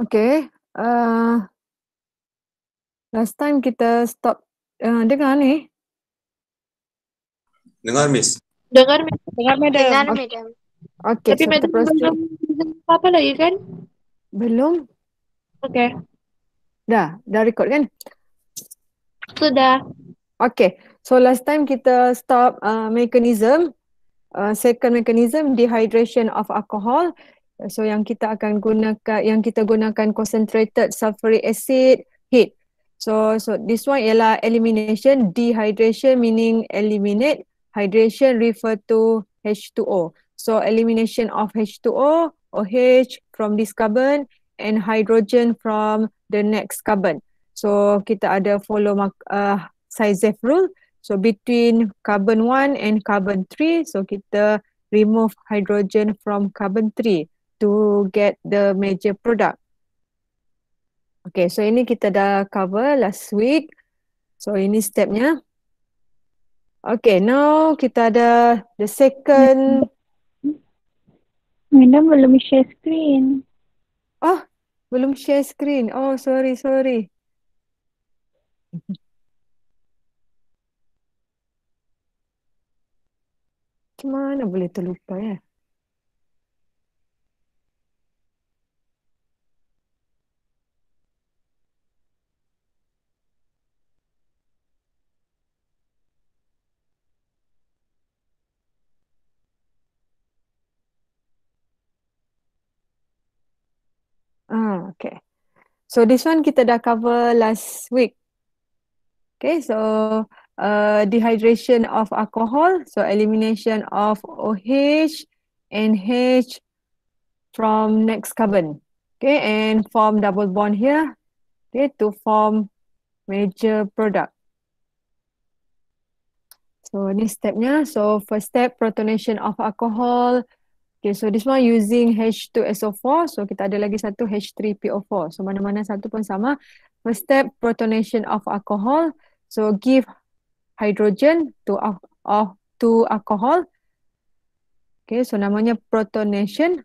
Okay. Uh, last time kita stop uh, dengar ni. Dengar Miss. Dengar Miss. Dengar Madam. Dengar Madam. Okay. Tapi so Madam apa apa lagi kan? Belum. Okay. Dah, dah record kan? Sudah. Okay. So last time kita stop uh, mechanism, uh, second mechanism dehydration of alcohol So yang kita akan gunakan yang kita gunakan concentrated sulfuric acid heat. So so this one ialah elimination dehydration meaning eliminate hydration refer to H2O. So elimination of H2O OH from this carbon and hydrogen from the next carbon. So kita ada follow uh, size F rule. So between carbon 1 and carbon 3, so kita remove hydrogen from carbon 3 to get the major product. Okay, so ini kita dah cover last week. So ini stepnya. Okay, now kita ada the second. Minda belum share screen. Oh, belum share screen. Oh, sorry, sorry. Macam mana boleh terlupa ya? Eh? So this one kita dah cover last week. Okay, so uh, dehydration of alcohol, so elimination of OH and H from next carbon. Okay, and form double bond here. Okay, to form major product. So ni stepnya. So first step, protonation of alcohol. Okay, so this one using H2SO4. So kita ada lagi satu H3PO4. So mana-mana satu pun sama. First step, protonation of alcohol. So give hydrogen to of to alcohol. Okay, so namanya protonation.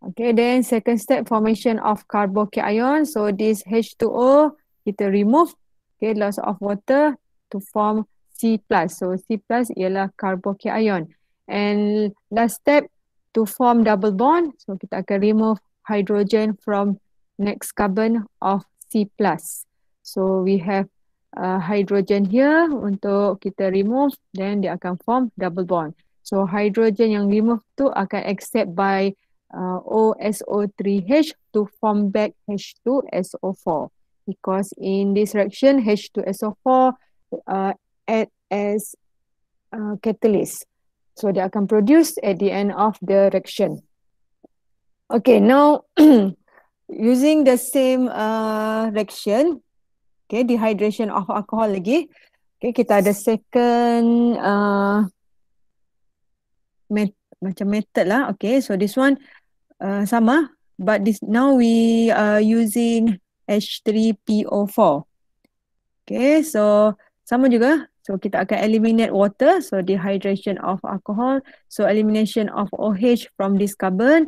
Okay, then second step, formation of carbocation. So this H2O, kita remove. Okay, loss of water to form C+. So C+, ialah carbocation. And last step, to form double bond. So kita akan remove hydrogen from next carbon of C+. So we have uh, hydrogen here untuk kita remove then dia akan form double bond. So hydrogen yang remove tu akan accept by uh, OSO3H to form back H2SO4 because in this reaction H2SO4 uh, add as uh, catalyst So dia akan produce at the end of the reaction. Okay, now using the same uh, reaction, okay, dehydration of alcohol lagi. Okay, kita ada second uh, met macam method lah. Okay, so this one uh, sama. But this now we are using H3PO4. Okay, so sama juga. So kita akan eliminate water, so dehydration of alcohol, so elimination of OH from this carbon.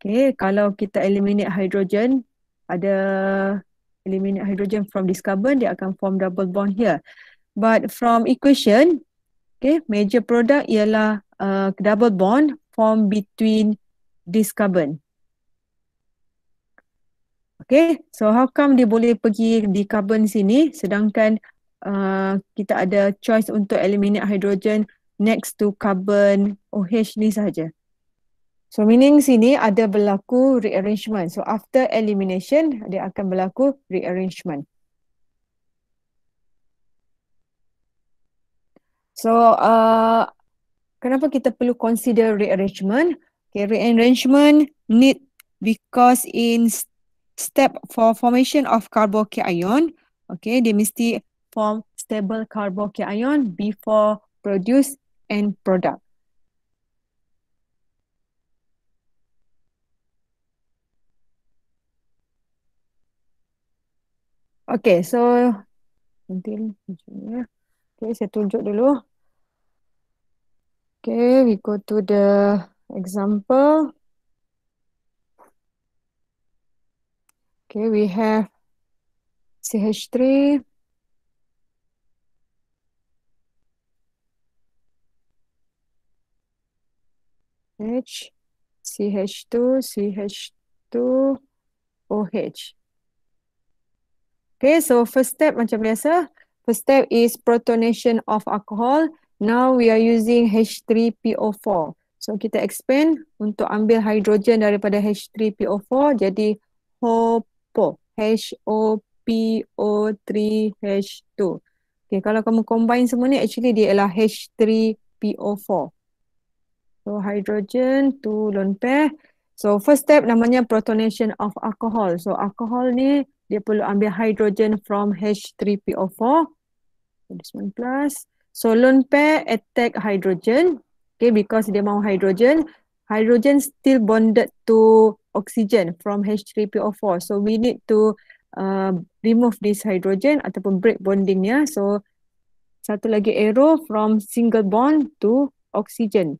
Okay, kalau kita eliminate hydrogen, ada eliminate hydrogen from this carbon, dia akan form double bond here. But from equation, okay, major product ialah uh, double bond form between this carbon. Okay, so how come dia boleh pergi di carbon sini sedangkan uh, kita ada choice untuk eliminate hydrogen next to carbon OH ni saja. So meaning sini ada berlaku rearrangement. So after elimination dia akan berlaku rearrangement. So uh, kenapa kita perlu consider rearrangement? Okay, rearrangement need because in step for formation of carbocation, okay, dia mesti form stable carbocation before produce end product. Okay, so nanti Okay, saya tunjuk dulu. Okay, we go to the example. Okay, we have CH3. H CH2 CH2 OH. Okay, so first step macam biasa. First step is protonation of alcohol. Now we are using H3PO4. So kita expand untuk ambil hidrogen daripada H3PO4 jadi HOPO. H-O-P-O-3-H2. Okay, kalau kamu combine semua ni actually dia ialah H3PO4. So hydrogen to lone pair. So first step namanya protonation of alcohol. So alcohol ni dia perlu ambil hydrogen from H3PO4. This one plus. So lone pair attack hydrogen. Okay because dia mahu hydrogen. Hydrogen still bonded to oxygen from H3PO4. So we need to uh, remove this hydrogen ataupun break bondingnya. So satu lagi arrow from single bond to oxygen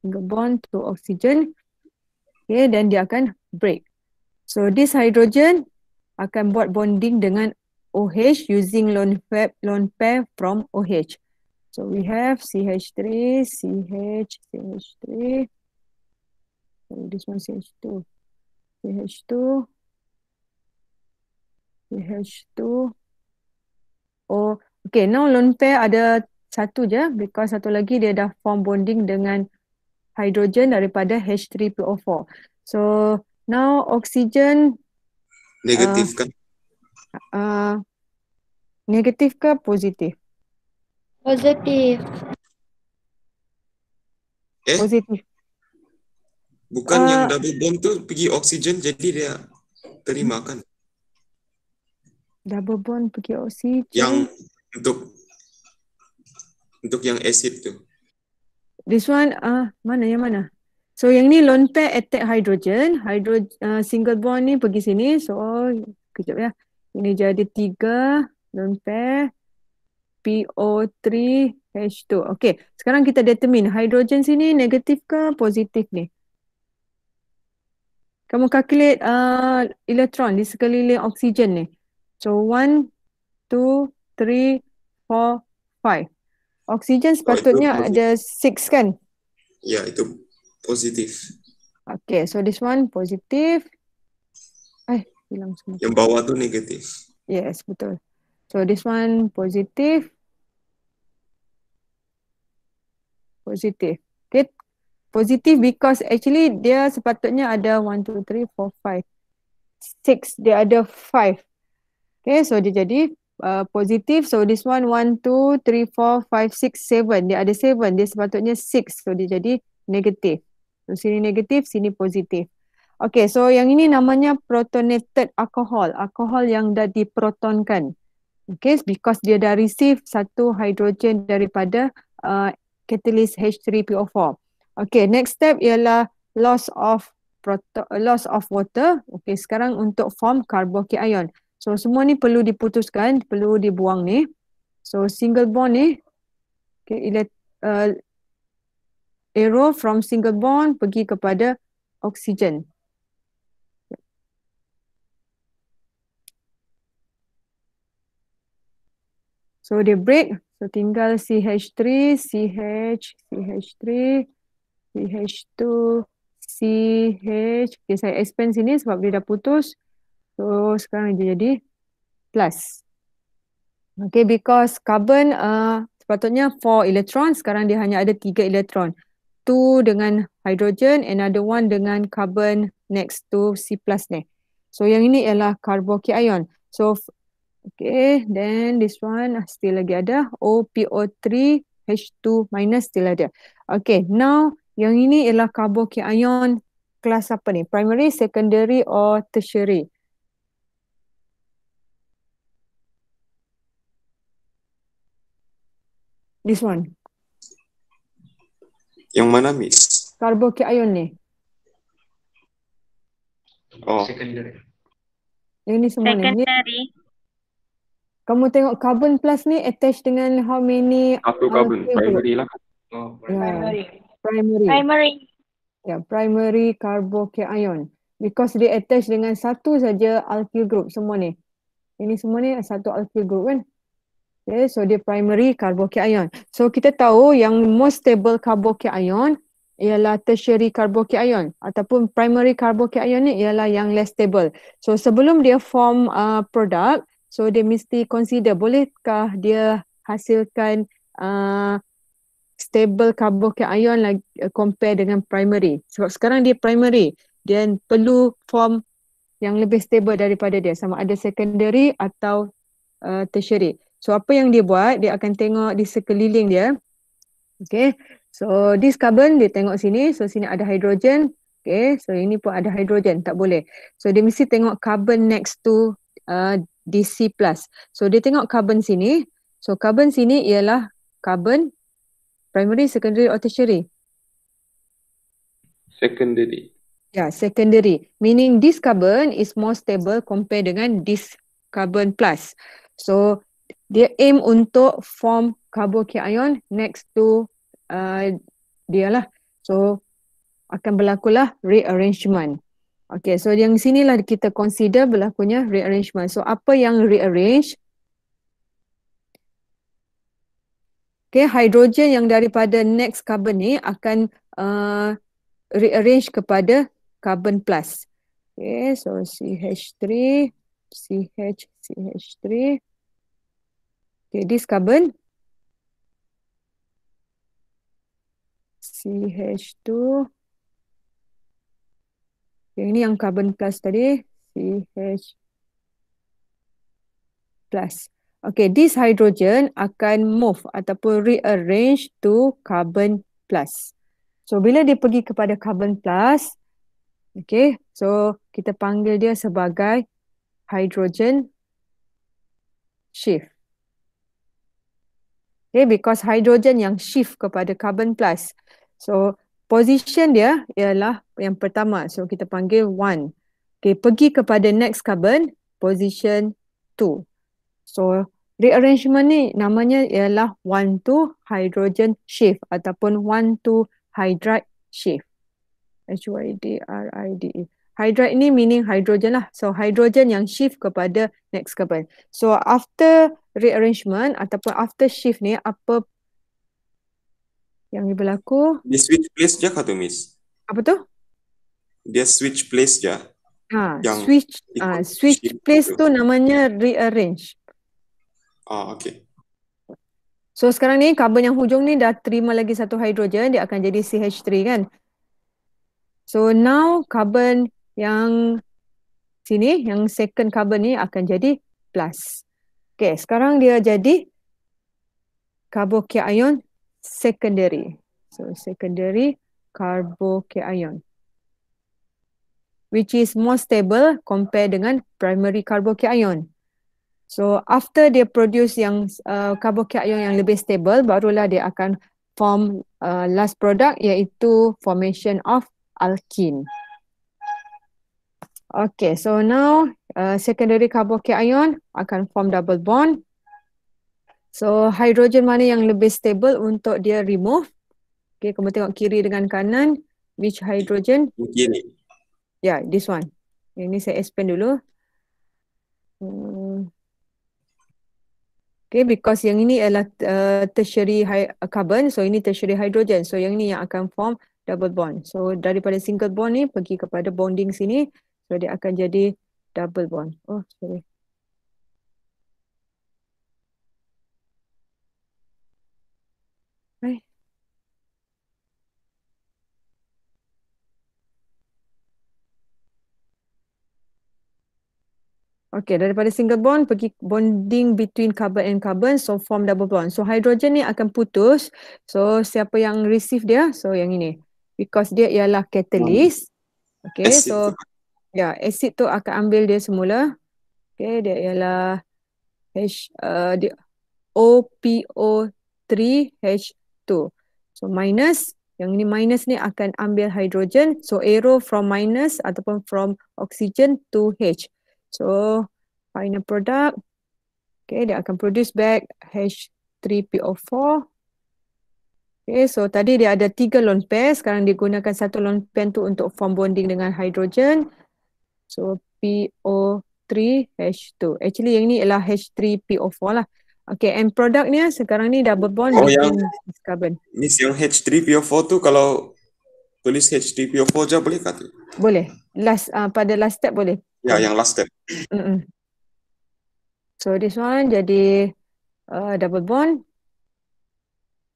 single bond to oxygen okay dan dia akan break so this hydrogen akan buat bonding dengan OH using lone pair lone pair from OH so we have CH3 CH CH3 so this one CH2 CH2 CH2 oh okay now lone pair ada satu je because satu lagi dia dah form bonding dengan Hydrogen daripada H3PO4. So now oksigen negatif kan? Uh, negatif ke positif? Positif. Eh? Positif. Bukan uh, yang double bond tu pergi oksigen jadi dia terima kan? Double bond pergi oksigen. Yang untuk untuk yang acid tu. This one, ah uh, mana yang mana? So yang ni lone pair attack hydrogen. Hydro, uh, single bond ni pergi sini. So, kejap ya. Ini jadi tiga lone pair. PO3 H2. Okay, sekarang kita determine hydrogen sini negatif ke positif ni? Kamu calculate uh, ah, elektron di sekeliling oksigen ni. So, 1, 2, 3, 4, 5. Oksigen oh, sepatutnya oh, ada 6 kan? Ya, yeah, itu positif. Okay, so this one positif. Eh, hilang semua. Yang bawah tu negatif. Yes, betul. So this one positif. Positif. Okay. Positif because actually dia sepatutnya ada 1, 2, 3, 4, 5. 6, dia ada 5. Okay, so dia jadi Uh, positif. So this one, one two three four five six seven Dia ada seven Dia sepatutnya six So dia jadi negatif. So sini negatif, sini positif. Okay, so yang ini namanya protonated alcohol. alcohol yang dah diprotonkan. Okay, because dia dah receive satu hydrogen daripada uh, catalyst H3PO4. Okay, next step ialah loss of proton, loss of water. Okay, sekarang untuk form carbocation. So semua ni perlu diputuskan, perlu dibuang ni. So single bond ni, okay, uh, arrow from single bond pergi kepada oksigen. So dia break, so tinggal CH3, CH, CH3, CH2, CH. Okay, saya expand sini sebab dia dah putus. So oh, sekarang dia jadi plus. Okay because carbon uh, sepatutnya four electron sekarang dia hanya ada tiga electron. Two dengan hydrogen another one dengan carbon next to C plus ni. So yang ini ialah carbocation. So okay then this one ah, still lagi ada OPO3 H2 minus still ada. Okay now yang ini ialah carbocation kelas apa ni? Primary, secondary or tertiary. This one. Yang mana miss? Karbokion ni. Oh. Secondary. Ini semua ni. Secondary. Kamu tengok carbon plus ni attach dengan how many? Satu carbon, primary lah. Oh, ya. primary. Yeah. Primary. Primary. Ya, yeah, primary carbokion. Because dia attach dengan satu saja alkyl group semua ni. Ini semua ni satu alkyl group kan? Ya. Okay, so dia primary karbokation. So kita tahu yang most stable karbokation ialah tertiary karbokation ataupun primary karbokation ni ialah yang less stable. So sebelum dia form a uh, product, so dia mesti consider bolehkah dia hasilkan uh, stable karbokation lagi uh, compare dengan primary. Sebab sekarang dia primary, dia perlu form yang lebih stable daripada dia sama ada secondary atau uh, tertiary. So apa yang dia buat, dia akan tengok di sekeliling dia. Okay, so this carbon dia tengok sini. So sini ada hidrogen. Okay, so ini pun ada hidrogen. Tak boleh. So dia mesti tengok carbon next to uh, DC plus. So dia tengok carbon sini. So carbon sini ialah carbon primary, secondary or tertiary? Secondary. Ya, yeah, secondary. Meaning this carbon is more stable compared dengan this carbon plus. So dia aim untuk form carbocation next to uh, dia lah. So akan berlakulah rearrangement. Okay, so yang sinilah kita consider berlakunya rearrangement. So apa yang rearrange? Okay, hidrogen yang daripada next carbon ni akan uh, rearrange kepada carbon plus. Okay, so CH3, CH, CH3. Okay, this carbon. CH2. Yang ini yang carbon plus tadi. CH plus. Okay, this hydrogen akan move ataupun rearrange to carbon plus. So, bila dia pergi kepada carbon plus, okay, so kita panggil dia sebagai hydrogen shift. Okay, because hydrogen yang shift kepada carbon plus. So, position dia ialah yang pertama. So, kita panggil one. Okay, pergi kepada next carbon, position two. So, rearrangement ni namanya ialah one to hydrogen shift ataupun one to hydride shift. H-Y-D-R-I-D-E. Hydride ni meaning hydrogen lah. So hydrogen yang shift kepada next carbon. So after rearrangement ataupun after shift ni apa yang berlaku? Dia switch place je kata Miss. Apa tu? Dia switch place je. Ha, yang switch ha, switch place tu namanya rearrange. Ah okay. So sekarang ni carbon yang hujung ni dah terima lagi satu hidrogen dia akan jadi CH3 kan. So now carbon yang sini yang second carbon ni akan jadi plus. Okey, sekarang dia jadi carbocation secondary. So secondary carbocation which is more stable compare dengan primary carbocation. So after dia produce yang uh, carbocation yang lebih stable barulah dia akan form uh, last product iaitu formation of alkene. Okay, so now uh, secondary carbocation akan form double bond. So hydrogen mana yang lebih stable untuk dia remove? Okay, kamu tengok kiri dengan kanan. Which hydrogen? Kiri. Yeah, this one. Ini saya explain dulu. Hmm. Okay, because yang ini adalah uh, tertiary uh, carbon, so ini tertiary hydrogen. So yang ini yang akan form double bond. So daripada single bond ni pergi kepada bonding sini. So dia akan jadi double bond. Oh, sorry. Okay, daripada single bond pergi bonding between carbon and carbon so form double bond. So hydrogen ni akan putus. So siapa yang receive dia? So yang ini. Because dia ialah catalyst. Hmm. Okay, so ya yeah, acid tu akan ambil dia semula okey dia ialah h uh, dia opo3 h2 so minus yang ini minus ni akan ambil hidrogen so arrow from minus ataupun from oxygen to h so final product okey dia akan produce back h3po4 Okay, so tadi dia ada tiga lone pair. Sekarang dia gunakan satu lone pair tu untuk form bonding dengan hidrogen. So PO3 H2. Actually yang ni ialah H3 PO4 lah. Okay and produknya ah, sekarang ni double bond oh, yang carbon. Ni yang H3 PO4 tu kalau tulis H3 PO4 je boleh kata? Boleh. Last uh, pada last step boleh. Ya yang last step. Mm-mm. So this one jadi uh, double bond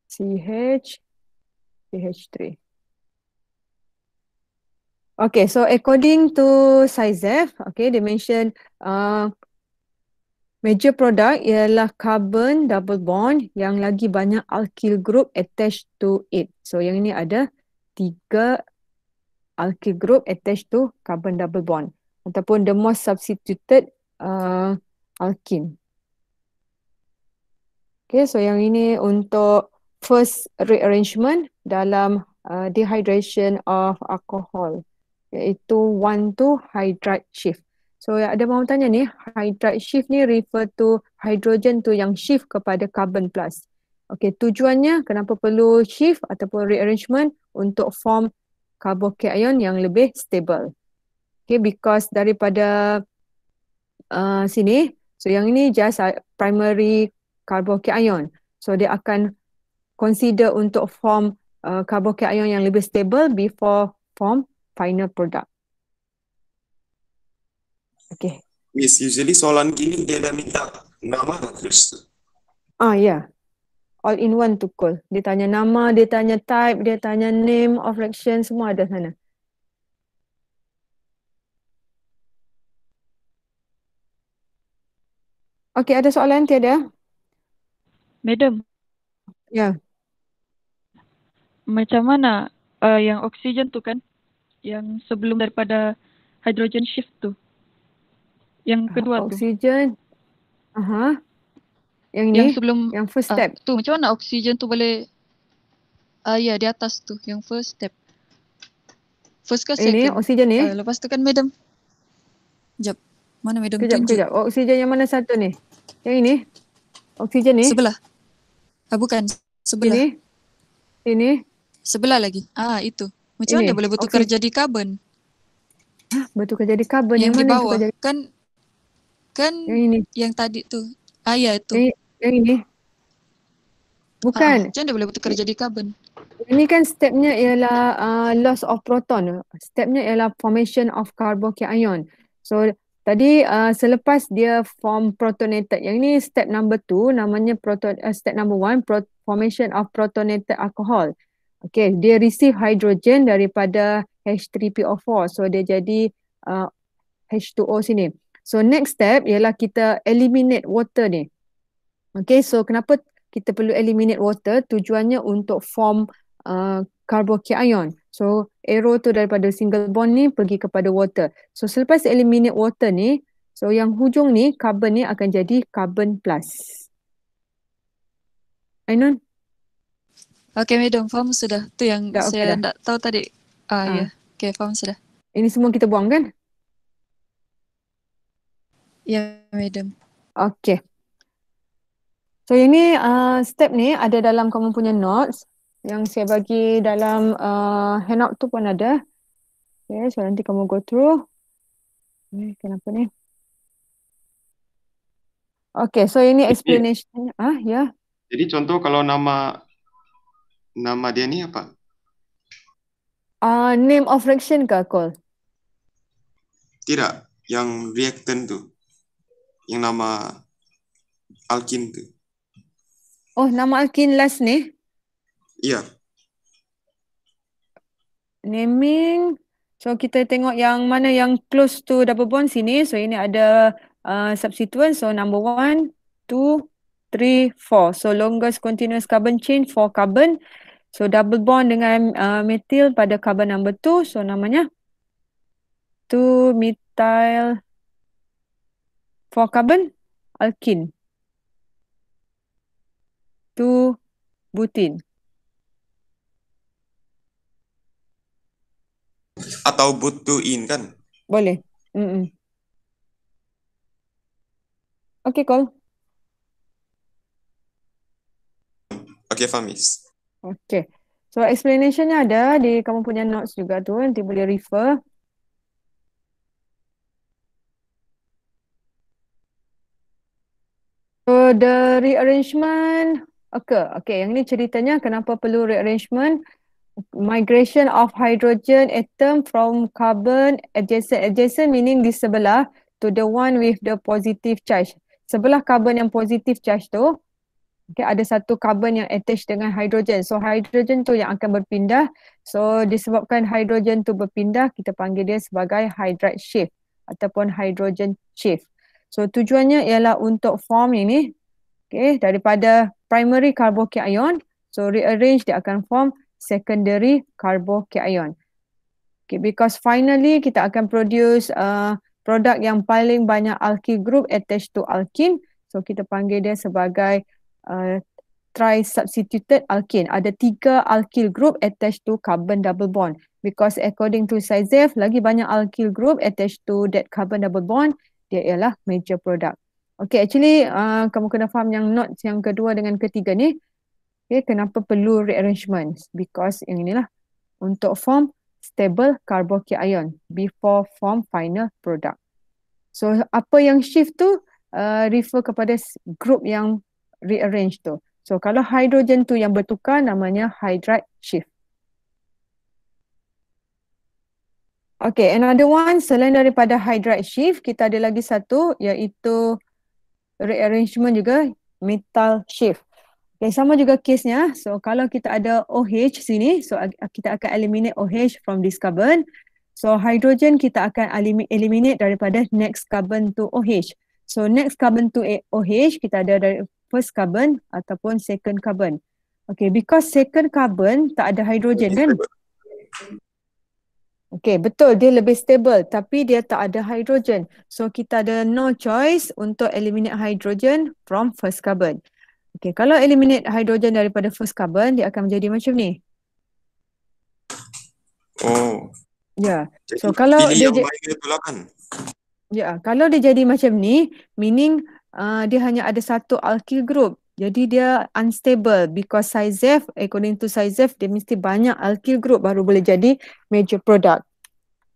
CH CH3. Okay, so according to Saizef, okay, they mention uh, major product ialah carbon double bond yang lagi banyak alkyl group attached to it. So yang ini ada tiga alkyl group attached to carbon double bond ataupun the most substituted uh, alkene. Okay, so yang ini untuk first rearrangement dalam uh, dehydration of alcohol iaitu one to hydride shift. So ada mahu tanya ni, hydride shift ni refer to hydrogen tu yang shift kepada carbon plus. Okay, tujuannya kenapa perlu shift ataupun rearrangement untuk form carbocation yang lebih stable. Okay, because daripada uh, sini, so yang ini just uh, primary carbocation. So dia akan consider untuk form uh, carbocation yang lebih stable before form final product. Okay. Yes, usually soalan gini dia dah minta nama Kristen. Ah, ya. Yeah. All in one to call. Dia tanya nama, dia tanya type, dia tanya name of reaction, semua ada sana. Okay, ada soalan tiada? Madam. Ya. Yeah. Macam mana uh, yang oksigen tu kan? yang sebelum daripada hydrogen shift tu. Yang kedua uh, oksigen. tu. Oksigen. Aha. Yang ni. Yang sebelum yang first ah, step. Uh, tu macam mana oksigen tu boleh Ah uh, ya yeah, di atas tu yang first step. First ke second? Ini oksigen ni. Uh, lepas tu kan madam. Jap. Mana madam kejap, tunjuk? Oksigen yang mana satu ni? Yang ini. Oksigen ni. Sebelah. Ah bukan. Sebelah. Ini. Ini. Sebelah lagi. Ah itu. Macam mana eh, boleh bertukar okay. jadi karbon? Bertukar jadi karbon yang, yang di bawah kan kan yang ini yang tadi tu. Ah ya tu. Yang, yang ini. Bukan. Ha, macam mana boleh bertukar jadi karbon? Ini kan stepnya ialah uh, loss of proton. Stepnya ialah formation of carbocation. So tadi uh, selepas dia form protonated. Yang ni step number two, namanya proton uh, step number one, pro- formation of protonated alcohol. Okay, dia receive hydrogen daripada H3PO4. So, dia jadi uh, H2O sini. So, next step ialah kita eliminate water ni. Okay, so kenapa kita perlu eliminate water? Tujuannya untuk form karbokion. Uh, so, arrow tu daripada single bond ni pergi kepada water. So, selepas eliminate water ni, so yang hujung ni, carbon ni akan jadi carbon plus. Ainun? Ainun? Okay, madam. Faham sudah. Tu yang tak, saya okay tak tahu tadi. Ah, ha. ya. Yeah. Okay, faham sudah. Ini semua kita buang kan? Ya, yeah, madam. Okay. So, ini uh, ah, step ni ada dalam kamu punya notes. Yang saya bagi dalam uh, handout tu pun ada. Okay, so nanti kamu go through. Okay, kenapa ni? Okay, so ini explanation. ah, ya. Yeah. Jadi contoh kalau nama nama dia ni apa? Ah, uh, name of reaction ke call? Tidak, yang reactant tu. Yang nama alkin tu. Oh, nama alkin last ni? Ya. Yeah. Naming. So kita tengok yang mana yang close to double bond sini. So ini ada uh, substituent. So number one, two, Three, four. So longest continuous carbon chain, four carbon. So double bond dengan uh, methyl pada carbon number two. So namanya two methyl four carbon alkene. Two butene Atau butuin kan? Boleh. Mm -mm. Okay, call. Okay, Famiz. Okay. So, explanationnya ada di kamu punya notes juga tu. Nanti boleh refer. So, the rearrangement okay, Okay, yang ni ceritanya kenapa perlu rearrangement. Migration of hydrogen atom from carbon adjacent. Adjacent meaning di sebelah to the one with the positive charge. Sebelah carbon yang positif charge tu, okay, ada satu carbon yang attached dengan hidrogen. So hidrogen tu yang akan berpindah. So disebabkan hidrogen tu berpindah, kita panggil dia sebagai hydride shift ataupun hydrogen shift. So tujuannya ialah untuk form ini okay, daripada primary carbocation. So rearrange dia akan form secondary carbocation. Okay, because finally kita akan produce uh, produk yang paling banyak alkyl group attached to alkene. So kita panggil dia sebagai Uh, trisubstituted alkene. Ada tiga alkyl group attached to carbon double bond. Because according to Saizev, lagi banyak alkyl group attached to that carbon double bond, dia ialah major product. Okay, actually uh, kamu kena faham yang not yang kedua dengan ketiga ni. Okay, kenapa perlu rearrangement? Because yang inilah untuk form stable carbocation before form final product. So apa yang shift tu uh, refer kepada group yang rearrange tu. So kalau hidrogen tu yang bertukar namanya hydride shift. Okay, another one selain daripada hydride shift, kita ada lagi satu iaitu rearrangement juga metal shift. Okay, sama juga kesnya. So kalau kita ada OH sini, so kita akan eliminate OH from this carbon. So hydrogen kita akan eliminate daripada next carbon to OH. So next carbon to OH kita ada dari first carbon ataupun second carbon. Okay, because second carbon tak ada hidrogen kan? Okay, betul dia lebih stable tapi dia tak ada hidrogen. So kita ada no choice untuk eliminate hidrogen from first carbon. Okay, kalau eliminate hidrogen daripada first carbon dia akan menjadi macam ni. Oh. Ya. Yeah. So kalau dia jadi kan? yeah, kalau dia jadi macam ni, meaning Ah, dia hanya ada satu alkyl group. Jadi dia unstable because F, according to Saizev, dia mesti banyak alkyl group baru boleh jadi major product.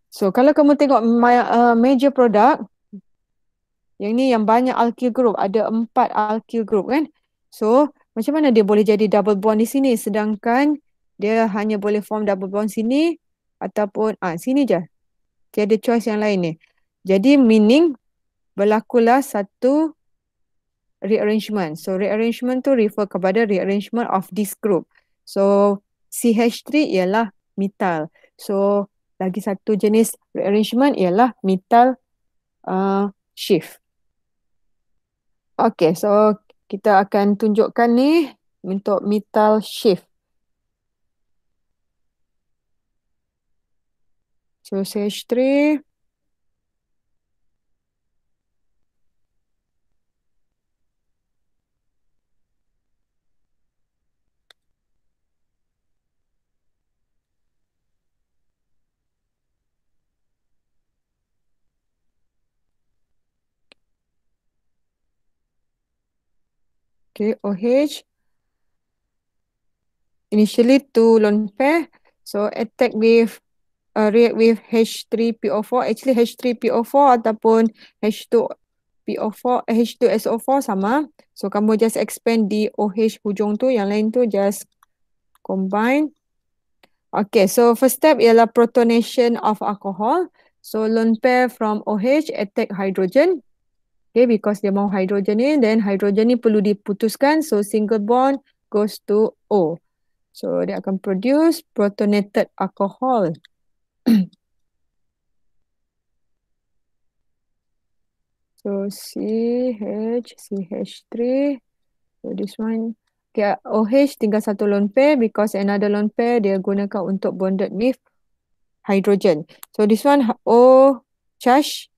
So kalau kamu tengok my, uh, ah, major product, yang ni yang banyak alkyl group, ada empat alkyl group kan. So macam mana dia boleh jadi double bond di sini sedangkan dia hanya boleh form double bond sini ataupun ah sini je. Tiada choice yang lain ni. Jadi meaning berlakulah satu rearrangement. So rearrangement tu refer kepada rearrangement of this group. So CH3 ialah metal. So lagi satu jenis rearrangement ialah metal uh, shift. Okay, so kita akan tunjukkan ni untuk metal shift. So CH3 Okay, OH. Initially to lone pair. So attack with, uh, react with H3PO4. Actually H3PO4 ataupun H2PO4, H2SO4 sama. So kamu just expand di OH hujung tu. Yang lain tu just combine. Okay, so first step ialah protonation of alcohol. So lone pair from OH attack hydrogen. Okay, because dia mahu hidrogen ni, then hidrogen ni perlu diputuskan. So, single bond goes to O. So, dia akan produce protonated alcohol. so, CH, CH3. So, this one. Okay, OH tinggal satu lone pair because another lone pair dia gunakan untuk bonded with hydrogen. So, this one O charge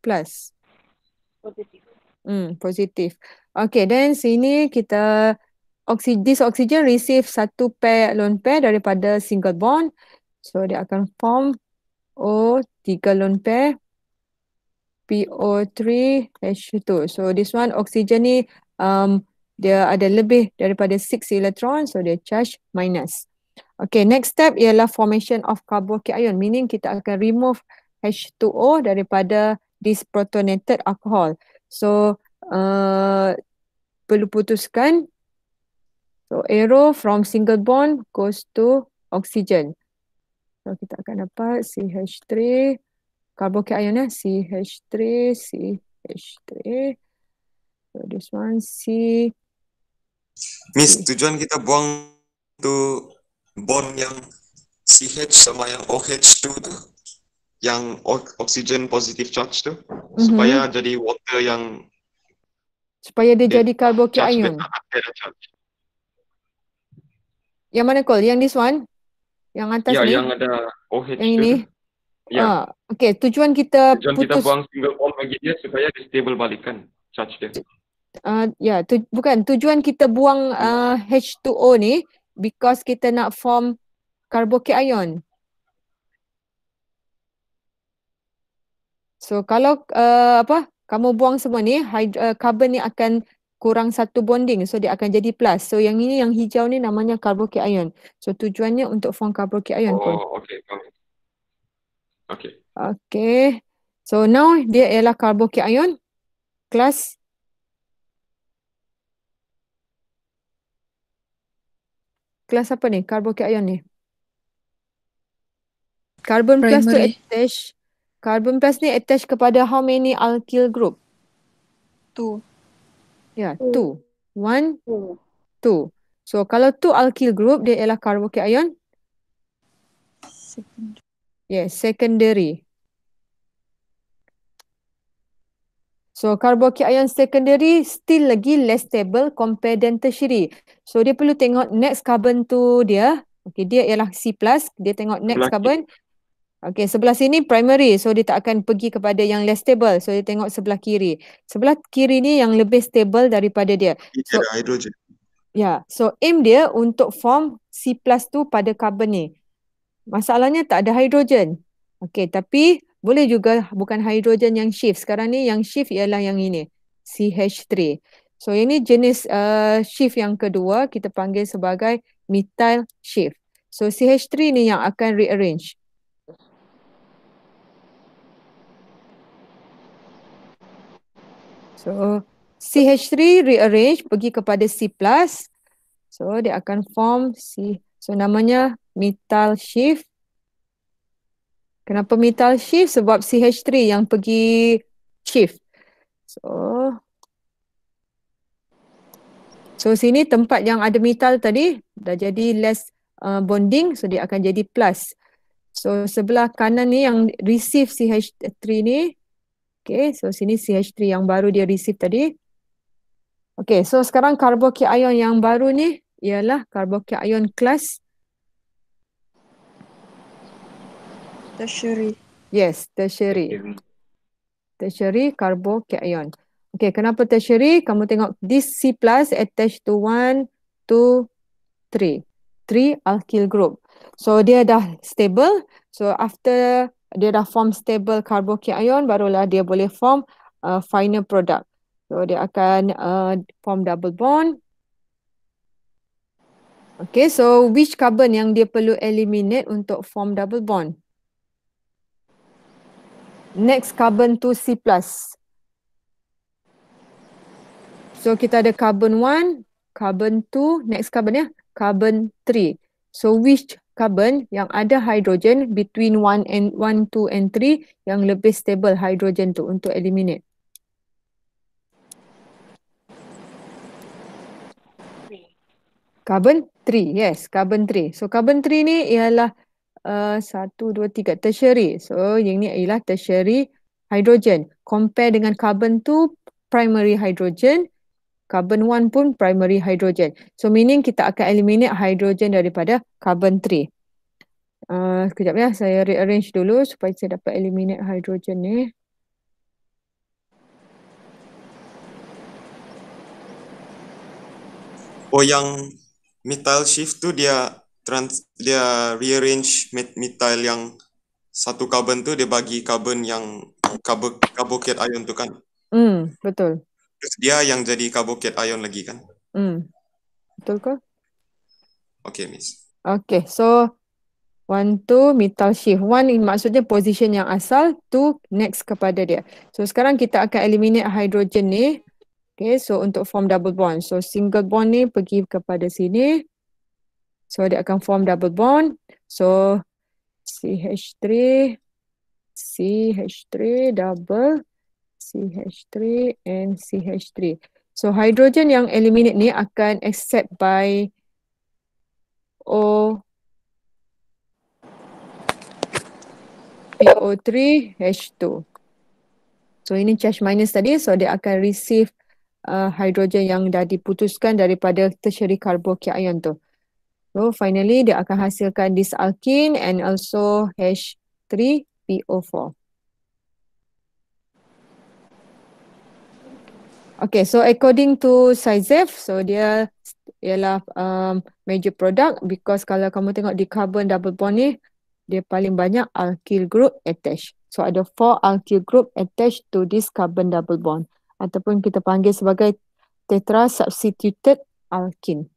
plus. Positif. Hmm, positif. Okay, then sini kita oksi, this oxygen receive satu pair lone pair daripada single bond. So dia akan form O tiga lone pair PO3 H2. So this one oksigen ni um, dia ada lebih daripada 6 elektron so dia charge minus. Okay next step ialah formation of carbocation meaning kita akan remove H2O daripada this protonated alcohol. So uh, perlu putuskan. So arrow from single bond goes to oxygen. So kita akan dapat CH3 carbocation CH3 CH3. So this one C. Miss, tujuan kita buang tu bond yang CH sama yang OH2 tu yang oksigen positif charge tu mm-hmm. supaya jadi water yang supaya dia, eh, dia jadi karbokion lah yang mana call yang this one yang atas ya, ni yang ada OH yang ini ya ah, okey tujuan kita tujuan putus kita buang single bond bagi dia supaya dia stable balikan charge dia uh, ya tu, bukan tujuan kita buang uh, ah, H2O ni because kita nak form karbokion So kalau uh, apa kamu buang semua ni hidro, uh, eh, carbon ni akan kurang satu bonding so dia akan jadi plus. So yang ini yang hijau ni namanya carbocation. So tujuannya untuk form carbocation oh, pun. Oh okay. Okay. Okey. So now dia ialah carbocation kelas kelas apa ni? Carbocation ni. Carbon Primary. plus to attach Carbon plus ni attach kepada how many alkyl group? Two. Yeah, two. two. One, two. two. So kalau two alkyl group, dia ialah carbocation? Yes, Yeah, secondary. So carbocation secondary still lagi less stable compared than tertiary. So dia perlu tengok next carbon tu dia. Okay, dia ialah C+. plus Dia tengok next carbon. Okey, sebelah sini primary. So dia tak akan pergi kepada yang less stable. So dia tengok sebelah kiri. Sebelah kiri ni yang lebih stable daripada dia. So, hidrogen. Ya, yeah. so aim dia untuk form C plus tu pada carbon ni. Masalahnya tak ada hidrogen. Okey, tapi boleh juga bukan hidrogen yang shift. Sekarang ni yang shift ialah yang ini. CH3. So ini jenis uh, shift yang kedua kita panggil sebagai methyl shift. So CH3 ni yang akan rearrange. So CH3 rearrange pergi kepada C+. plus, So dia akan form C. So namanya metal shift. Kenapa metal shift? Sebab CH3 yang pergi shift. So So sini tempat yang ada metal tadi dah jadi less uh, bonding so dia akan jadi plus. So sebelah kanan ni yang receive CH3 ni Okay, so sini CH3 yang baru dia receive tadi. Okay, so sekarang karbokion yang baru ni ialah karbokion kelas tertiary. Yes, tertiary. Tertiary karbokion. Okay, kenapa tertiary? Kamu tengok this C plus attached to one, two, three. Three alkyl group. So dia dah stable. So after dia dah form stable carbocation barulah dia boleh form uh, final product. So dia akan uh, form double bond. Okay, so which carbon yang dia perlu eliminate untuk form double bond? Next carbon to C+. plus. So kita ada carbon 1, carbon 2, next carbon ya, carbon 3. So which carbon yang ada hydrogen between 1 and 1 2 and 3 yang lebih stable hydrogen tu untuk eliminate. Carbon 3. Yes, carbon 3. So carbon 3 ni ialah uh, 1 2 3 tertiary. So yang ni ialah tertiary hydrogen. Compare dengan carbon 2 primary hydrogen carbon 1 pun primary hydrogen. So meaning kita akan eliminate hydrogen daripada carbon 3. Uh, ah, sekejap ya, saya rearrange dulu supaya saya dapat eliminate hydrogen ni. Oh yang methyl shift tu dia trans, dia rearrange methyl yang satu carbon tu dia bagi carbon yang carbon carbocate ion tu kan? Hmm, betul dia yang jadi karbokat ion lagi kan? Hmm. Betul ke? Okay, Miss. Okay, so one, two, metal shift. One maksudnya position yang asal, two, next kepada dia. So sekarang kita akan eliminate hydrogen ni. Okay, so untuk form double bond. So single bond ni pergi kepada sini. So dia akan form double bond. So CH3, CH3 double CH3 and CH3. So hydrogen yang eliminate ni akan accept by O PO3 H2. So ini charge minus tadi so dia akan receive uh, hydrogen yang dah diputuskan daripada tertiary karbokion tu. So finally dia akan hasilkan this alkene and also H3PO4. Okay, so according to Saizev, so dia ialah um, major product because kalau kamu tengok di carbon double bond ni, dia paling banyak alkyl group attached. So ada four alkyl group attached to this carbon double bond ataupun kita panggil sebagai tetra substituted alkene.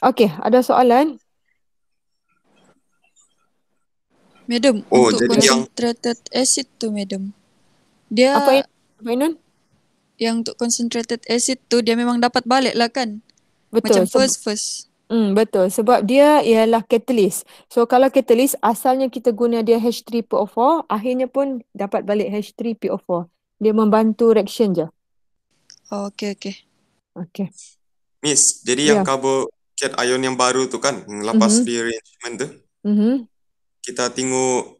Okay, ada soalan? Madam, oh, untuk concentrated yang... acid tu, madam. Dia Apa yang Minun? Yang untuk concentrated acid tu dia memang dapat balik lah kan? Betul. Macam first sebab, first. Hmm, betul. Sebab dia ialah catalyst. So kalau catalyst, asalnya kita guna dia H3PO4, akhirnya pun dapat balik H3PO4. Dia membantu reaction je. Oh, okay, okay. Okay. Miss, jadi yeah. yang ya. cat ion yang baru tu kan, lepas mm-hmm. di arrangement tu, mm-hmm kita tengok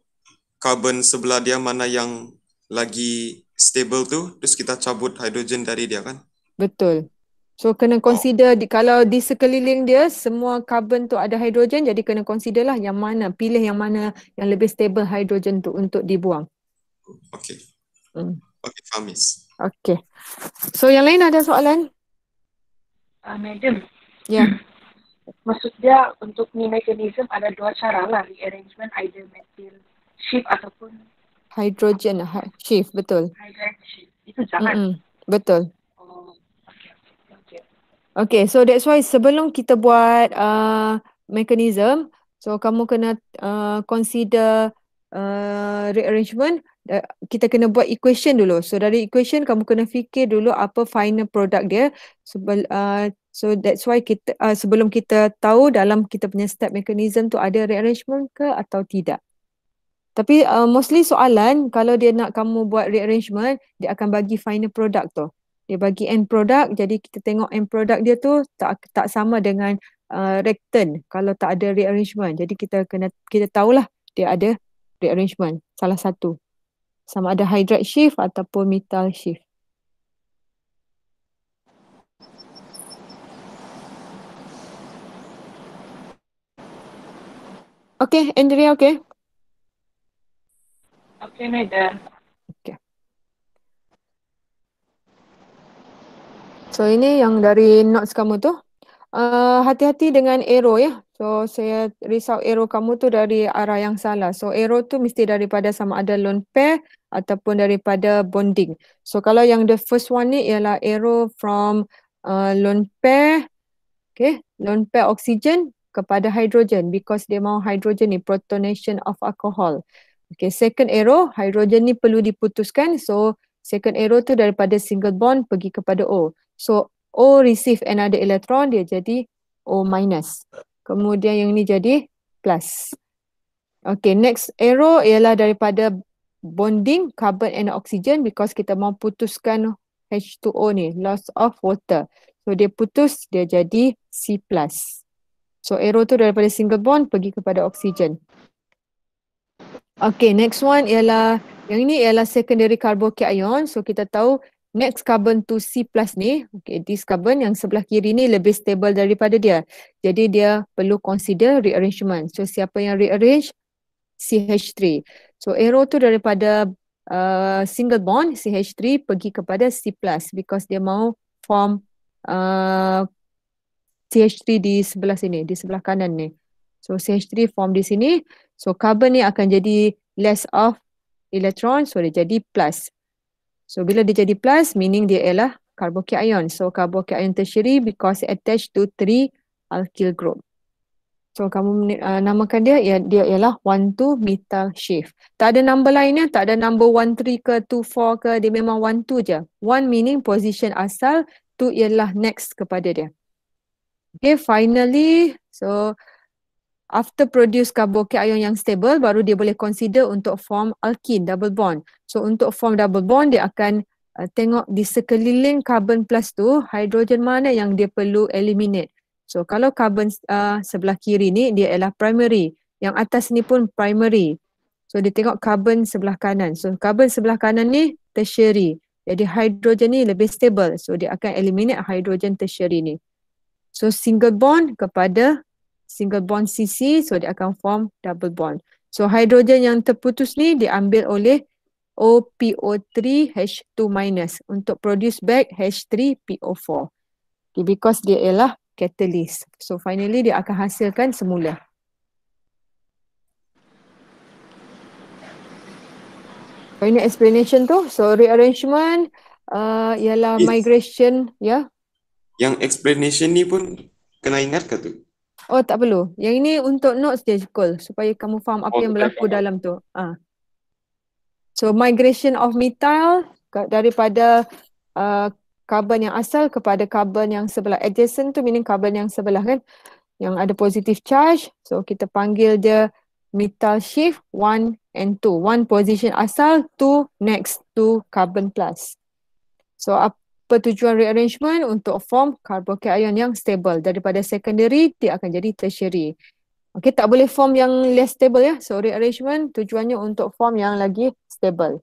karbon sebelah dia mana yang lagi stable tu terus kita cabut hidrogen dari dia kan betul so kena consider di, kalau di sekeliling dia semua karbon tu ada hidrogen jadi kena consider lah yang mana pilih yang mana yang lebih stable hidrogen tu untuk dibuang okey hmm. okey famis okey so yang lain ada soalan uh, ah, madam ya yeah. Maksud dia untuk ni mekanisme ada dua cara lah rearrangement either methyl shift ataupun hydrogen ha, shift betul. Hydrogen shift itu jangan. Mm-hmm. Betul. Oh, okay, so that's why sebelum kita buat uh, mechanism, so kamu kena uh, consider uh, rearrangement, uh, kita kena buat equation dulu. So dari equation, kamu kena fikir dulu apa final product dia. Sebel, uh, So that's why kita uh, sebelum kita tahu dalam kita punya step mechanism tu ada rearrangement ke atau tidak. Tapi uh, mostly soalan kalau dia nak kamu buat rearrangement, dia akan bagi final product tu. Dia bagi end product, jadi kita tengok end product dia tu tak tak sama dengan uh, rectan kalau tak ada rearrangement. Jadi kita kena kita tahulah dia ada rearrangement salah satu. Sama ada hydride shift ataupun metal shift. Okay, Andrea, okay? Okay, Madam. Okay. So, ini yang dari notes kamu tu. Eh, hati-hati uh, dengan arrow ya. So, saya risau arrow kamu tu dari arah yang salah. So, arrow tu mesti daripada sama ada loan pair ataupun daripada bonding. So, kalau yang the first one ni ialah arrow from uh, eh, loan pair. Okay, loan pair oxygen kepada hidrogen because dia mahu hidrogen ni protonation of alcohol. Okay, second arrow, hidrogen ni perlu diputuskan. So, second arrow tu daripada single bond pergi kepada O. So, O receive another electron, dia jadi O minus. Kemudian yang ni jadi plus. Okay, next arrow ialah daripada bonding carbon and oxygen because kita mahu putuskan H2O ni, loss of water. So, dia putus, dia jadi C plus. So arrow tu daripada single bond pergi kepada oksigen. Okay, next one ialah, yang ini ialah secondary carbocation. So kita tahu next carbon to C plus ni, okay, this carbon yang sebelah kiri ni lebih stable daripada dia. Jadi dia perlu consider rearrangement. So siapa yang rearrange? CH3. So arrow tu daripada uh, single bond CH3 pergi kepada C plus because dia mau form uh, CH3 di sebelah sini, di sebelah kanan ni. So CH3 form di sini. So carbon ni akan jadi less of electron, so dia jadi plus. So bila dia jadi plus, meaning dia ialah carbocation. So carbocation tertiary because attached to three alkyl group. So kamu uh, namakan dia, ya, dia ialah 1,2 metal shift. Tak ada number lainnya, tak ada number 1,3 ke 2,4 ke, dia memang 1,2 je. 1 meaning position asal, 2 ialah next kepada dia. Okay, finally, so after produce karbokation yang stable, baru dia boleh consider untuk form alkene, double bond. So untuk form double bond, dia akan uh, tengok di sekeliling carbon plus tu, hidrogen mana yang dia perlu eliminate. So kalau carbon uh, sebelah kiri ni, dia adalah primary. Yang atas ni pun primary. So dia tengok carbon sebelah kanan. So carbon sebelah kanan ni tertiary. Jadi hidrogen ni lebih stable. So dia akan eliminate hidrogen tertiary ni. So single bond kepada single bond CC so dia akan form double bond. So hidrogen yang terputus ni diambil oleh OPO3H2- untuk produce back H3PO4. Okay, because dia ialah catalyst, So finally dia akan hasilkan semula. So ini explanation tu. So rearrangement uh, ialah migration ya. Yeah. Yang explanation ni pun kena ingat ke tu? Oh tak perlu. Yang ini untuk notes dia call supaya kamu faham apa oh, yang berlaku faham. dalam tu. Ha. So migration of metal daripada uh, carbon yang asal kepada carbon yang sebelah adjacent tu meaning carbon yang sebelah kan yang ada positif charge. So kita panggil dia metal shift one and two. One position asal, two next to carbon plus. So apa Pertujuan rearrangement untuk form karbokation yang stable daripada secondary dia akan jadi tertiary. Okey tak boleh form yang less stable ya. So rearrangement tujuannya untuk form yang lagi stable.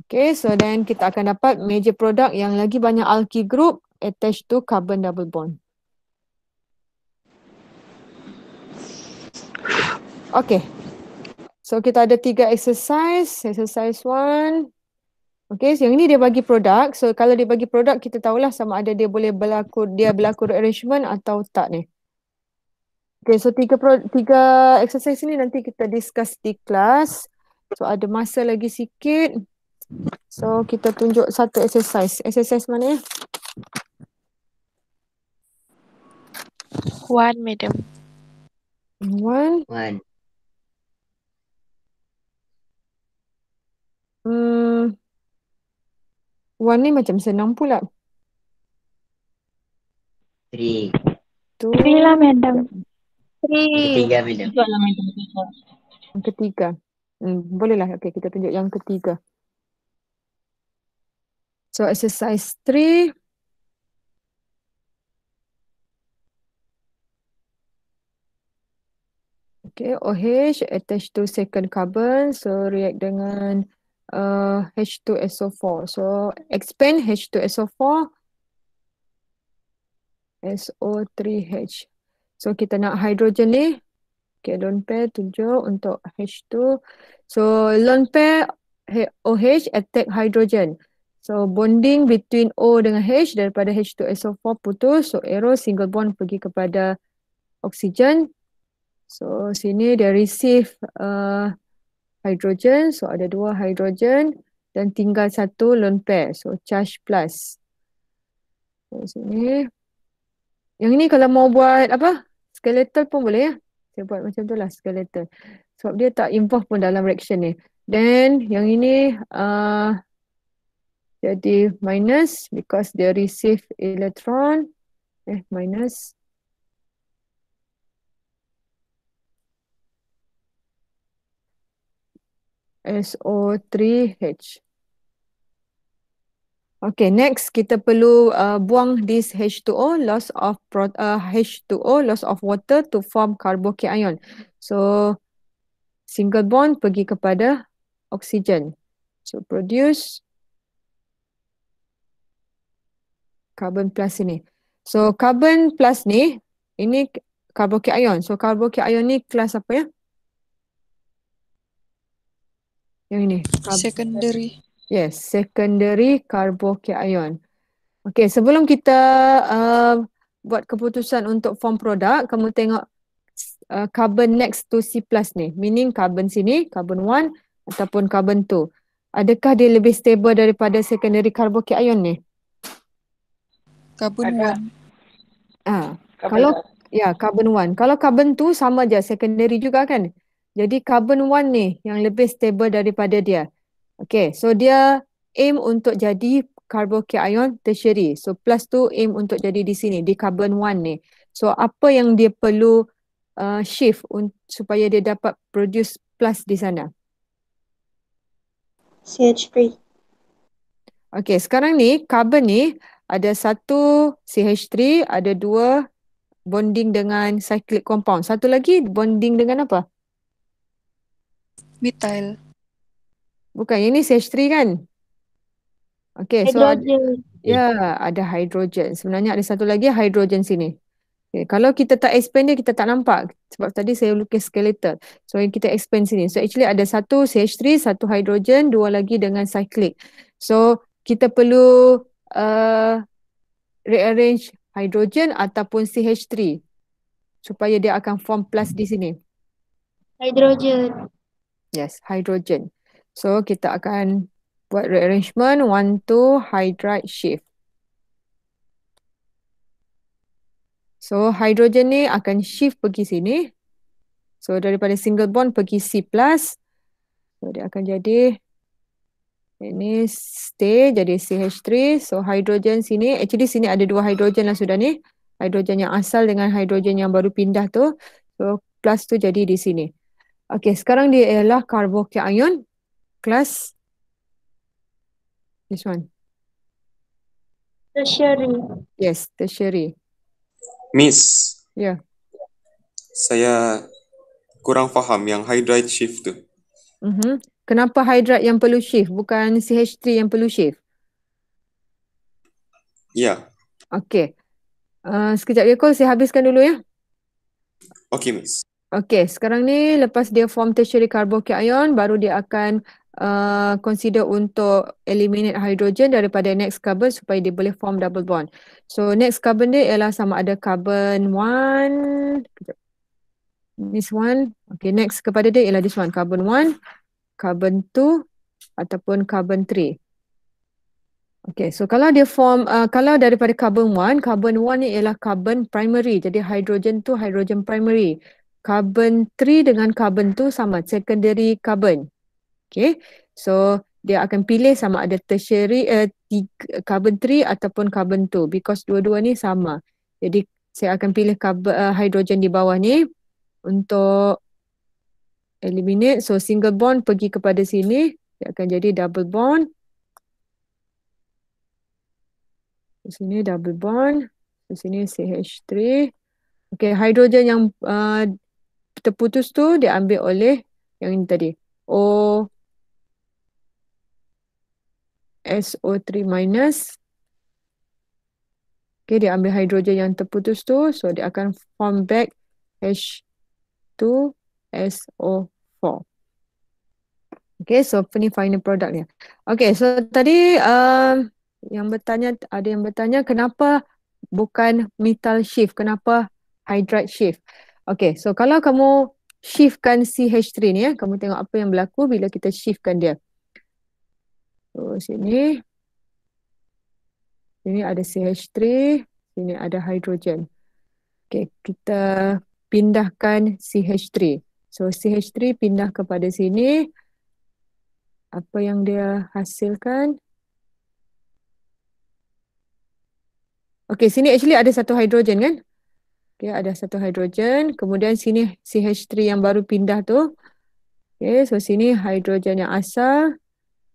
Okey so then kita akan dapat major product yang lagi banyak alky group attached to carbon double bond. Okey. So kita ada tiga exercise. Exercise one. Okay, so yang ini dia bagi produk. So kalau dia bagi produk, kita tahulah sama ada dia boleh berlaku dia berlaku arrangement atau tak ni. Okay, so tiga pro, tiga exercise ni nanti kita discuss di kelas. So ada masa lagi sikit. So kita tunjuk satu exercise. Exercise mana ya? One, madam. One. One. Hmm. Wan macam senang pula. Tri. Tu. Tri lah madam. Tri. Ketiga madam. Lah, yang ketiga. Hmm, bolehlah. Okay, kita tunjuk yang ketiga. So exercise three. Okay, OH attached to second carbon. So react dengan uh, H2SO4. So expand H2SO4, SO3H. So kita nak hidrogen ni. Okay, lone pair tujuh untuk H2. So lone pair OH attack hydrogen. So bonding between O dengan H daripada H2SO4 putus. So arrow single bond pergi kepada oksigen. So sini dia receive uh, hydrogen. So ada dua hidrogen dan tinggal satu lone pair. So charge plus. So sini. Yang ini kalau mau buat apa? Skeletal pun boleh ya. Saya buat macam tu lah skeletal. Sebab dia tak involve pun dalam reaction ni. Then yang ini uh, jadi minus because dia receive electron. Eh minus. SO3H. Okay, next kita perlu uh, buang this H2O, loss of pro uh, H2O, loss of water to form carbocation. So, single bond pergi kepada oksigen. So, produce carbon plus ini. So, carbon plus ni, ini carbocation. So, carbocation ni kelas apa ya? Yang ini. Carb- secondary. Yes, secondary carbocation. Okay, sebelum kita uh, buat keputusan untuk form produk, kamu tengok uh, carbon next to C plus ni. Meaning carbon sini, carbon one ataupun carbon two Adakah dia lebih stable daripada secondary carbocation ni? Carbon 1. Ah, kalau ya yeah, carbon one Kalau carbon two sama je secondary juga kan? Jadi carbon one ni yang lebih stable daripada dia. Okay, so dia aim untuk jadi carbocation tertiary. So plus tu aim untuk jadi di sini, di carbon one ni. So apa yang dia perlu uh, shift un- supaya dia dapat produce plus di sana? CH3. Okay, sekarang ni carbon ni ada satu CH3, ada dua bonding dengan cyclic compound. Satu lagi bonding dengan apa? Mithail. Bukan, ini CH3 kan? Okay, so ada, ya, ada hydrogen. Sebenarnya ada satu lagi hydrogen sini. Okay, kalau kita tak expand dia, kita tak nampak. Sebab tadi saya lukis skeletal. So, kita expand sini. So, actually ada satu CH3, satu hydrogen, dua lagi dengan cyclic. So, kita perlu uh, rearrange hydrogen ataupun CH3 supaya dia akan form plus di sini. Hydrogen. Yes, hydrogen. So kita akan buat rearrangement one two hydride shift. So hydrogen ni akan shift pergi sini. So daripada single bond pergi C plus. So dia akan jadi ini stay jadi CH3. So hydrogen sini, actually sini ada dua hydrogen lah sudah ni. Hydrogen yang asal dengan hidrogen yang baru pindah tu. So plus tu jadi di sini. Okey, sekarang dia ialah karbokation kelas this one. Tertiary. Yes, tertiary. Miss. Ya. Yeah. Saya kurang faham yang hydride shift tu. Mm -hmm. Kenapa hydride yang perlu shift bukan CH3 yang perlu shift? Ya. Yeah. Okey. Uh, sekejap ya, Cole. Saya habiskan dulu ya. Okey, Miss. Okay, sekarang ni lepas dia form tertiary carbocation, baru dia akan uh, consider untuk eliminate hidrogen daripada next carbon supaya dia boleh form double bond. So next carbon dia ialah sama ada carbon one, this one. Okay, next kepada dia ialah this one, carbon one, carbon 2 ataupun carbon three. Okay, so kalau dia form, uh, kalau daripada carbon one, carbon one ni ialah carbon primary. Jadi hidrogen tu hidrogen primary carbon 3 dengan carbon 2 sama secondary carbon. Okay. So dia akan pilih sama ada tertiary uh, carbon 3 ataupun carbon 2 because dua-dua ni sama. Jadi saya akan pilih carbon, uh, eh, hidrogen di bawah ni untuk eliminate. So single bond pergi kepada sini. Dia akan jadi double bond. Di sini double bond. Di sini CH3. Okay, hidrogen yang uh, terputus tu dia ambil oleh yang ini tadi. O SO3 minus. Okay, dia ambil hidrogen yang terputus tu. So, dia akan form back H2SO4. Okay, so ini final product dia. Okay, so tadi um, yang bertanya, ada yang bertanya kenapa bukan metal shift, kenapa hydride shift. Okay, so kalau kamu shiftkan CH3 ni ya, kamu tengok apa yang berlaku bila kita shiftkan dia. So, sini. Sini ada CH3, sini ada hidrogen. Okay, kita pindahkan CH3. So, CH3 pindah kepada sini. Apa yang dia hasilkan? Okay, sini actually ada satu hidrogen kan? Okay, ada satu hidrogen. Kemudian sini CH3 yang baru pindah tu. Okay, so sini hidrogen yang asal.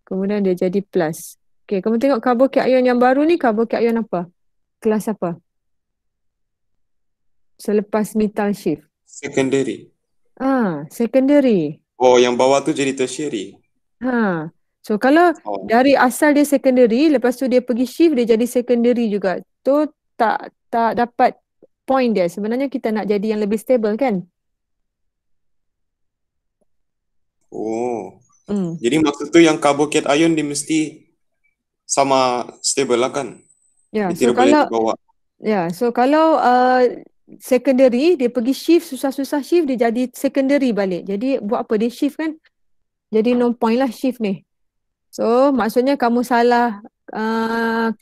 Kemudian dia jadi plus. Okay, kamu tengok karbokion yang baru ni, karbokion apa? Kelas apa? Selepas metal shift. Secondary. Ah, secondary. Oh, yang bawah tu jadi tertiary. Ha. So kalau oh. dari asal dia secondary, lepas tu dia pergi shift dia jadi secondary juga. Tu tak tak dapat point dia sebenarnya kita nak jadi yang lebih stable kan oh mm. jadi maksud tu yang carbocation ion dia mesti sama stable lah kan ya yeah. so kalau ya yeah. so kalau uh, secondary dia pergi shift susah-susah shift dia jadi secondary balik jadi buat apa dia shift kan jadi no point lah shift ni so maksudnya kamu salah uh,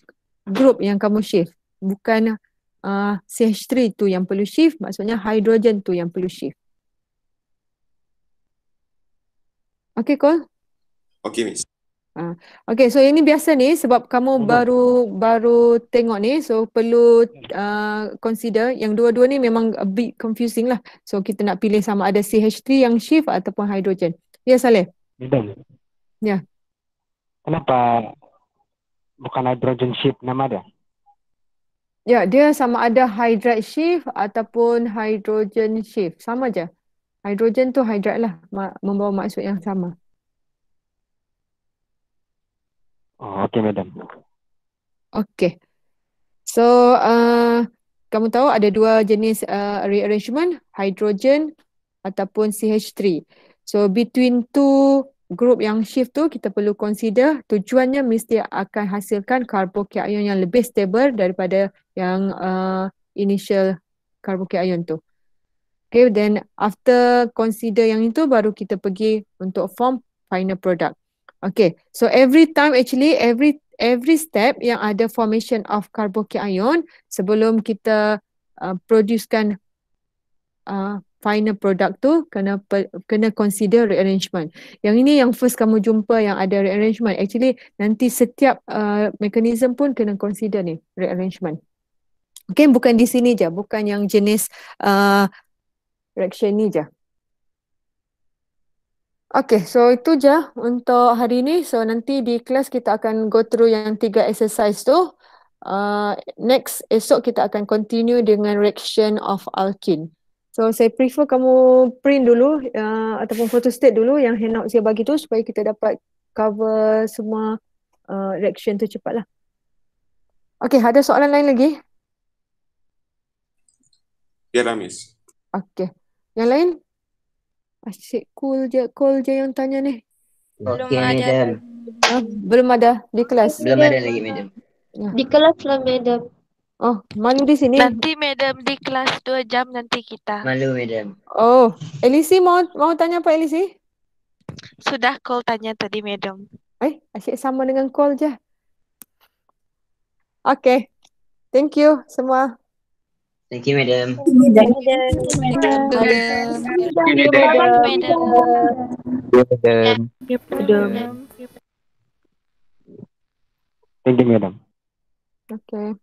group yang kamu shift bukan uh, ah, CH3 tu yang perlu shift, maksudnya hidrogen tu yang perlu shift. Okay, Cole? Okay, Miss. Uh, okay, so ini biasa ni sebab kamu oh, baru baru tengok ni, so perlu uh, consider yang dua-dua ni memang a bit confusing lah. So kita nak pilih sama ada CH3 yang shift ataupun hidrogen. Ya, yeah, Saleh? Madam. Ya. Yeah. Kenapa bukan hidrogen shift nama dia? Ya, dia sama ada hydride shift ataupun hydrogen shift. Sama je. Hydrogen tu hydride lah. Membawa maksud yang sama. Oh, okay, madam. Okay. So, uh, kamu tahu ada dua jenis uh, rearrangement. Hydrogen ataupun CH3. So, between two group yang shift tu kita perlu consider tujuannya mesti akan hasilkan karbokion yang lebih stable daripada yang uh, initial karbokion tu. Okay, then after consider yang itu baru kita pergi untuk form final product. Okay, so every time actually every every step yang ada formation of karbokion sebelum kita uh, producekan uh, final product tu kena kena consider rearrangement. Yang ini yang first kamu jumpa yang ada rearrangement. Actually nanti setiap uh, mechanism pun kena consider ni rearrangement. Okay bukan di sini je, bukan yang jenis uh, reaction ni je. Okay, so itu je untuk hari ni. So nanti di kelas kita akan go through yang tiga exercise tu. Uh, next, esok kita akan continue dengan reaction of alkene. So saya prefer kamu print dulu uh, ataupun photo state dulu yang handout saya bagi tu supaya kita dapat cover semua uh, reaction tu cepatlah. Okay, ada soalan lain lagi? Ya, yeah, Ramis. Okay. Yang lain? Asyik cool je, cool je yang tanya ni. Okay, belum ada. Ah, belum ada di kelas. Belum ada lagi, Madam. Ya. Di kelas lah, Madam. Oh, malu di sini? Nanti madam di kelas 2 jam nanti kita. Malu madam. Oh, Elisi mau mau tanya apa Elisi? Sudah call tanya tadi madam. Eh, asyik sama dengan call je. Okay. Thank you semua. Thank you madam. Thank you madam. Thank you madam. Thank you madam. Okay.